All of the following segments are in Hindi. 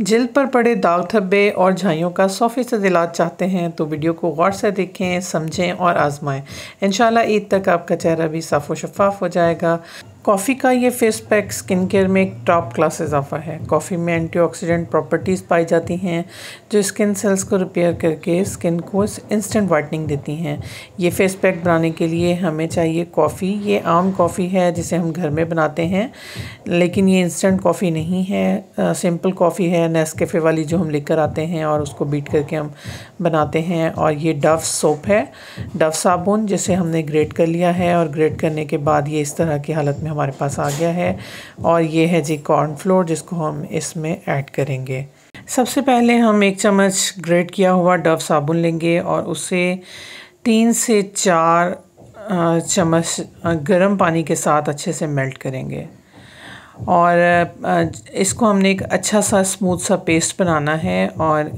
जल्द पर पड़े दाग धब्बे और झाइयों का सौ फीसद इलाज चाहते हैं तो वीडियो को गौर से देखें समझें और आजमाएं इन ईद तक आपका चेहरा भी साफ़ व शफाफ हो जाएगा कॉफ़ी का ये फेस पैक स्किन केयर में एक टॉप क्लास इजाफा है कॉफ़ी में एंटीऑक्सीडेंट प्रॉपर्टीज़ पाई जाती हैं जो स्किन सेल्स को रिपेयर करके स्किन को इंस्टेंट वाइटनिंग देती हैं ये फेस पैक बनाने के लिए हमें चाहिए कॉफ़ी ये आम कॉफ़ी है जिसे हम घर में बनाते हैं लेकिन ये इंस्टेंट कॉफ़ी नहीं है आ, सिंपल कॉफ़ी है नेस्केफ़े वाली जो हम लेकर आते हैं और उसको बीट करके हम बनाते हैं और ये डव सोप है डव साबुन जिसे हमने ग्रेट कर लिया है और ग्रेट करने के बाद ये इस तरह की हालत में हमारे पास आ गया है और ये है जी कॉर्न फ्लोर जिसको हम इसमें ऐड करेंगे सबसे पहले हम एक चम्मच ग्रेट किया हुआ डव साबुन लेंगे और उसे तीन से चार चम्मच गर्म पानी के साथ अच्छे से मेल्ट करेंगे और इसको हमने एक अच्छा सा स्मूथ सा पेस्ट बनाना है और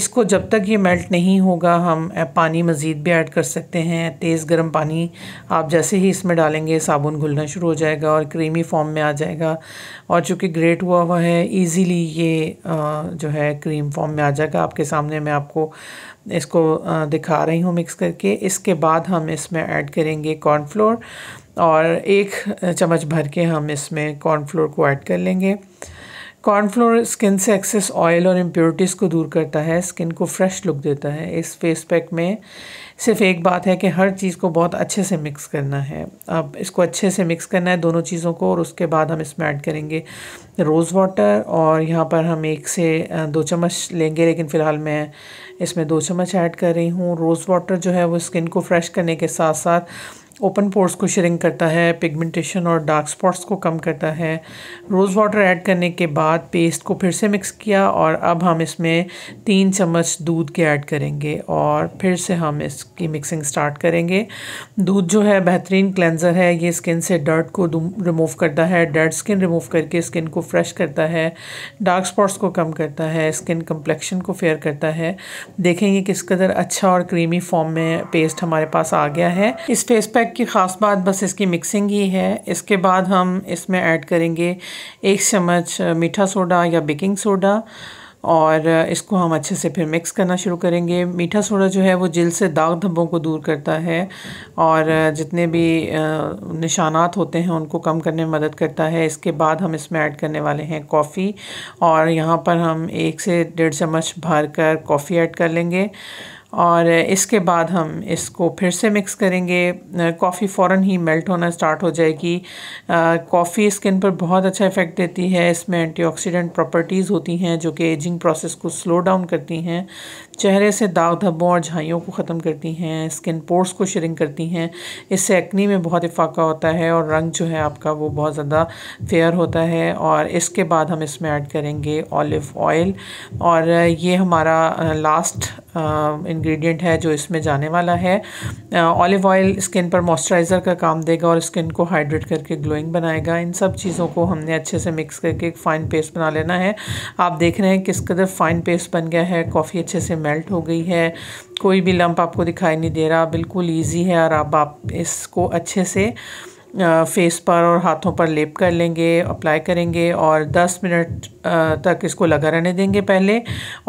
इसको जब तक ये मेल्ट नहीं होगा हम पानी मज़ीद भी ऐड कर सकते हैं तेज़ गर्म पानी आप जैसे ही इसमें डालेंगे साबुन घुलना शुरू हो जाएगा और क्रीमी फॉर्म में आ जाएगा और चूँकि ग्रेट हुआ हुआ है इजीली ये जो है क्रीम फॉर्म में आ जाएगा आपके सामने मैं आपको इसको दिखा रही हूँ मिक्स करके इसके बाद हम इसमें ऐड करेंगे कॉर्नफ्लोर और एक चम्मच भर के हम इसमें कॉर्नफ्लोर को ऐड कर लेंगे कॉर्नफ्लोर स्किन से एक्सेस ऑयल और इम्प्योरिटीज़ को दूर करता है स्किन को फ्रेश लुक देता है इस फेस पैक में सिर्फ एक बात है कि हर चीज़ को बहुत अच्छे से मिक्स करना है अब इसको अच्छे से मिक्स करना है दोनों चीज़ों को और उसके बाद हम इसमें ऐड करेंगे रोज़ वाटर और यहाँ पर हम एक से दो चम्मच लेंगे लेकिन फ़िलहाल मैं इसमें दो चम्मच ऐड कर रही हूँ रोज़ वाटर जो है वो स्किन को फ्रेश करने के साथ साथ ओपन पोर्स को श्रिंक करता है पिगमेंटेशन और डार्क स्पॉट्स को कम करता है रोज़ वाटर ऐड करने के बाद पेस्ट को फिर से मिक्स किया और अब हम इसमें तीन चम्मच दूध के ऐड करेंगे और फिर से हम इसकी मिक्सिंग स्टार्ट करेंगे दूध जो है बेहतरीन क्लेंज़र है ये स्किन से डर्ट को रिमूव करता है डर्ट स्किन रिमूव करके स्किन को फ्रेश करता है डार्क स्पॉट्स को कम करता है स्किन कम्प्लेक्शन को फेयर करता है देखेंगे किस कदर अच्छा और क्रीमी फॉर्म में पेस्ट हमारे पास आ गया है इस फेस पैक पैक की ख़ास बात बस इसकी मिक्सिंग ही है इसके बाद हम इसमें ऐड करेंगे एक चम्मच मीठा सोडा या बेकिंग सोडा और इसको हम अच्छे से फिर मिक्स करना शुरू करेंगे मीठा सोडा जो है वो जिल से दाग धब्बों को दूर करता है और जितने भी निशानात होते हैं उनको कम करने में मदद करता है इसके बाद हम इसमें ऐड करने वाले हैं कॉफ़ी और यहाँ पर हम एक से डेढ़ चम्मच भर कर कॉफ़ी ऐड कर लेंगे और इसके बाद हम इसको फिर से मिक्स करेंगे कॉफ़ी फ़ौर ही मेल्ट होना स्टार्ट हो जाएगी कॉफ़ी स्किन पर बहुत अच्छा इफ़ेक्ट देती है इसमें एंटीऑक्सीडेंट प्रॉपर्टीज़ होती हैं जो कि एजिंग प्रोसेस को स्लो डाउन करती हैं चेहरे से दाग धब्बों और झाइयों को ख़त्म करती हैं स्किन पोर्स को शरिंग करती हैं इससे एक्नी में बहुत इफाका होता है और रंग जो है आपका वो बहुत ज़्यादा फेयर होता है और इसके बाद हम इसमें ऐड करेंगे ऑलिव ऑयल और ये हमारा लास्ट इंग्रेडिएंट है जो इसमें जाने वाला है ऑलिव ऑयल स्किन पर मॉइस्चराइज़र का काम देगा और स्किन को हाइड्रेट करके ग्लोइंग बनाएगा इन सब चीज़ों को हमने अच्छे से मिक्स करके एक फ़ाइन पेस्ट बना लेना है आप देख रहे हैं किस कदर फ़ाइन पेस्ट बन गया है कॉफ़ी अच्छे से मेल्ट हो गई है कोई भी लंप आपको दिखाई नहीं दे रहा बिल्कुल ईजी है और अब आप इसको अच्छे से फेस पर और हाथों पर लेप कर लेंगे अप्लाई करेंगे और 10 मिनट तक इसको लगा रहने देंगे पहले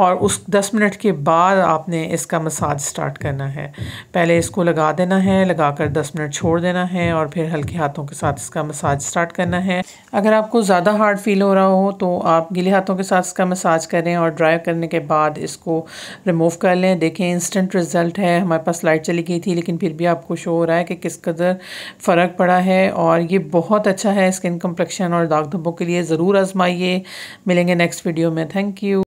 और उस 10 मिनट के बाद आपने इसका मसाज स्टार्ट करना है पहले इसको लगा देना है लगा कर दस मिनट छोड़ देना है और फिर हल्के हाथों के साथ इसका मसाज स्टार्ट करना है अगर आपको ज़्यादा हार्ड फील हो रहा हो तो आप गीले हाथों के साथ इसका मसाज करें और ड्राई करने के बाद इसको रिमूव कर लें देखें इंस्टेंट रिज़ल्ट है हमारे पास लाइट चली गई थी लेकिन फिर भी आपको शो हो रहा है कि किस कदर फ़र्क पड़ा है है और ये बहुत अच्छा है स्किन कम्प्लेक्शन और दाग धब्बों के लिए ज़रूर आजमाइए मिलेंगे नेक्स्ट वीडियो में थैंक यू